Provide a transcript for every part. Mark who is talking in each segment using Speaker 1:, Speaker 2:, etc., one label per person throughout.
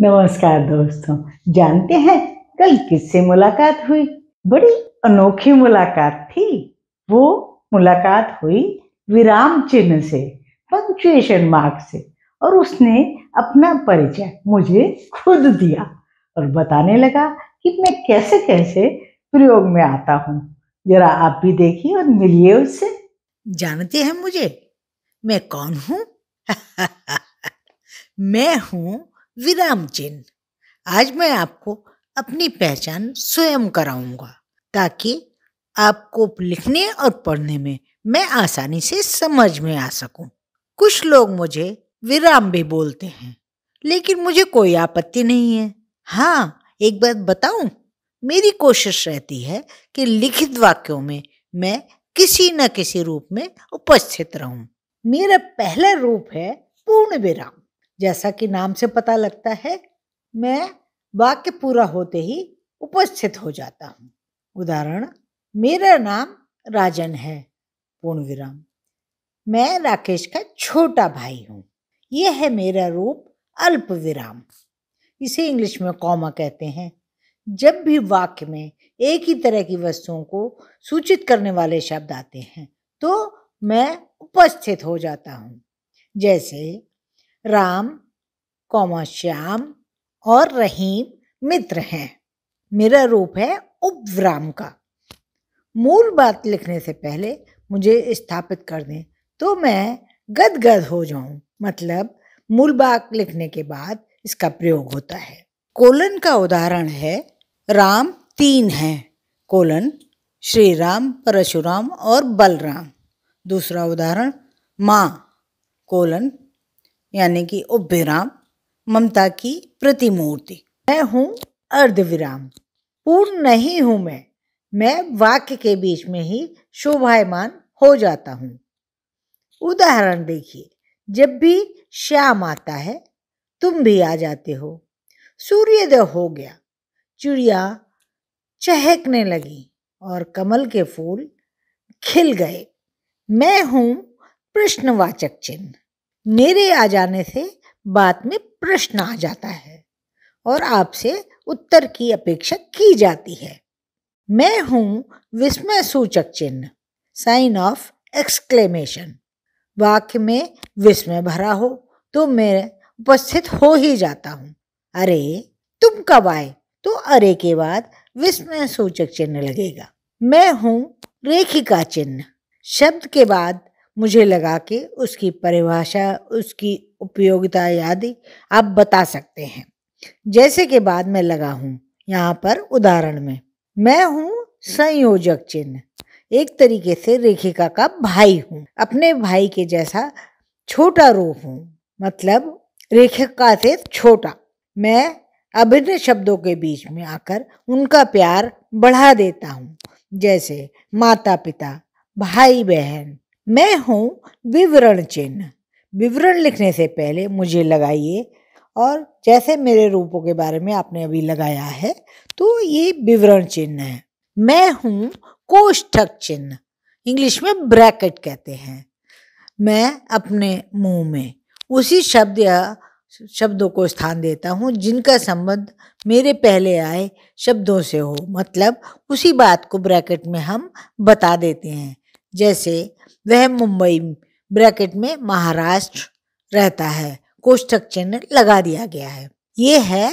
Speaker 1: नमस्कार दोस्तों जानते हैं कल किससे मुलाकात हुई बड़ी अनोखी मुलाकात थी वो मुलाकात हुई विराम चिन्ह से पंक्चुएशन मार्क से और उसने अपना परिचय मुझे खुद दिया और बताने लगा कि मैं कैसे कैसे प्रयोग में आता हूँ जरा आप भी देखिए और मिलिए उससे जानते हैं मुझे मैं कौन हूँ मैं हूँ विराम चिन्ह आज मैं आपको अपनी पहचान स्वयं कराऊंगा ताकि आपको लिखने और पढ़ने में मैं आसानी से समझ में आ सकूं। कुछ लोग मुझे विराम भी बोलते हैं लेकिन मुझे कोई आपत्ति नहीं है हाँ एक बात बताऊं मेरी कोशिश रहती है कि लिखित वाक्यों में मैं किसी न किसी रूप में उपस्थित रहूं। मेरा पहला रूप है पूर्ण विराम जैसा कि नाम से पता लगता है मैं वाक्य पूरा होते ही उपस्थित हो जाता हूँ उदाहरण मेरा नाम राजन है पूर्ण विराम मैं राकेश का छोटा भाई हूँ यह है मेरा रूप अल्प विराम इसे इंग्लिश में कॉमा कहते हैं जब भी वाक्य में एक ही तरह की वस्तुओं को सूचित करने वाले शब्द आते हैं तो मैं उपस्थित हो जाता हूँ जैसे राम कौमा श्याम और रहीम मित्र हैं मेरा रूप है उपराम का मूल बात लिखने से पहले मुझे स्थापित कर दें तो मैं गदगद हो जाऊं मतलब मूल बात लिखने के बाद इसका प्रयोग होता है कोलन का उदाहरण है राम तीन हैं कोलन श्री राम परशुराम और बलराम दूसरा उदाहरण माँ कोलन यानी कि उपविराम ममता की प्रतिमूर्ति मैं हूँ अर्धविराम पूर्ण नहीं हूँ मैं मैं वाक्य के बीच में ही शोभायमान हो जाता हूँ उदाहरण देखिए जब भी श्याम आता है तुम भी आ जाते हो सूर्योदय हो गया चिड़िया चहकने लगी और कमल के फूल खिल गए मैं हूँ प्रश्नवाचक चिन्ह मेरे आ जाने से बात में प्रश्न आ जाता है और आपसे उत्तर की अपेक्षा की जाती है मैं हूँ विस्मय सूचक चिन्ह साइन ऑफ एक्सक्लेमेशन वाक्य में विस्मय भरा हो तो मैं उपस्थित हो ही जाता हूँ अरे तुम कब आए तो अरे के बाद विस्मय सूचक चिन्ह लगेगा मैं हूँ रेखिका चिन्ह शब्द के बाद मुझे लगा कि उसकी परिभाषा उसकी उपयोगिता आदि आप बता सकते हैं जैसे कि बाद में लगा हूँ यहाँ पर उदाहरण में मैं हूँ संयोजक चिन्ह एक तरीके से रेखिका का भाई हूँ अपने भाई के जैसा छोटा रूप हूँ मतलब रेखिका से छोटा मैं अभिन्न शब्दों के बीच में आकर उनका प्यार बढ़ा देता हूँ जैसे माता पिता भाई बहन मैं हूँ विवरण चिन्ह विवरण लिखने से पहले मुझे लगाइए और जैसे मेरे रूपों के बारे में आपने अभी लगाया है तो ये विवरण चिन्ह है मैं हूँ कोष्ठक चिन्ह इंग्लिश में ब्रैकेट कहते हैं मैं अपने मुंह में उसी शब्द या शब्दों को स्थान देता हूँ जिनका संबंध मेरे पहले आए शब्दों से हो मतलब उसी बात को ब्रैकेट में हम बता देते हैं जैसे वह मुंबई ब्रैकेट में महाराष्ट्र रहता है कोष्ठक चिन्ह लगा दिया गया है ये है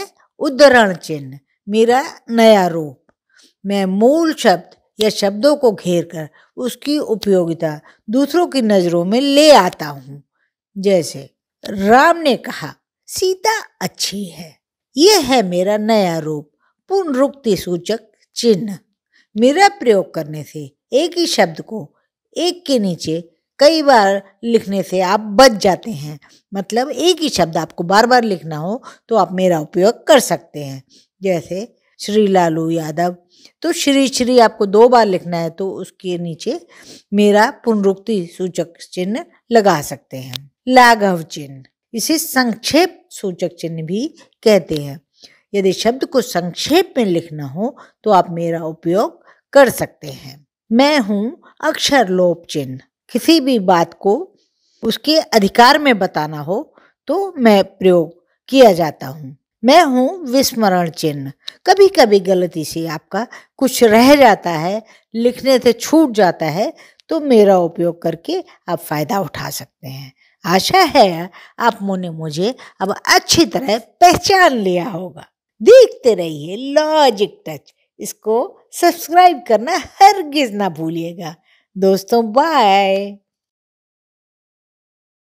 Speaker 1: उद्धरण चिन्ह मेरा नया रूप मैं मूल शब्द या शब्दों को घेर कर उसकी उपयोगिता दूसरों की नज़रों में ले आता हूँ जैसे राम ने कहा सीता अच्छी है यह है मेरा नया रूप पूर्ण रुक्ति सूचक चिन्ह मेरा प्रयोग करने से एक ही शब्द को एक के नीचे कई बार लिखने से आप बच जाते हैं मतलब एक ही शब्द आपको बार बार लिखना हो तो आप मेरा उपयोग कर सकते हैं जैसे श्री लालू यादव तो श्री श्री आपको दो बार लिखना है तो उसके नीचे मेरा पुनरुक्ति सूचक चिन्ह लगा सकते हैं लाघव चिन्ह इसे संक्षेप सूचक चिन्ह भी कहते हैं यदि शब्द को संक्षेप में लिखना हो तो आप मेरा उपयोग कर सकते हैं मैं हूँ अक्षर लोप चिन्ह किसी भी बात को उसके अधिकार में बताना हो तो मैं प्रयोग किया जाता हूँ मैं हूँ विस्मरण चिन्ह कभी कभी गलती से आपका कुछ रह जाता है लिखने से छूट जाता है तो मेरा उपयोग करके आप फ़ायदा उठा सकते हैं आशा है आप मुने मुझे अब अच्छी तरह पहचान लिया होगा देखते रहिए लॉजिक टच इसको सब्सक्राइब करना हर ना भूलिएगा दोस्तों बाय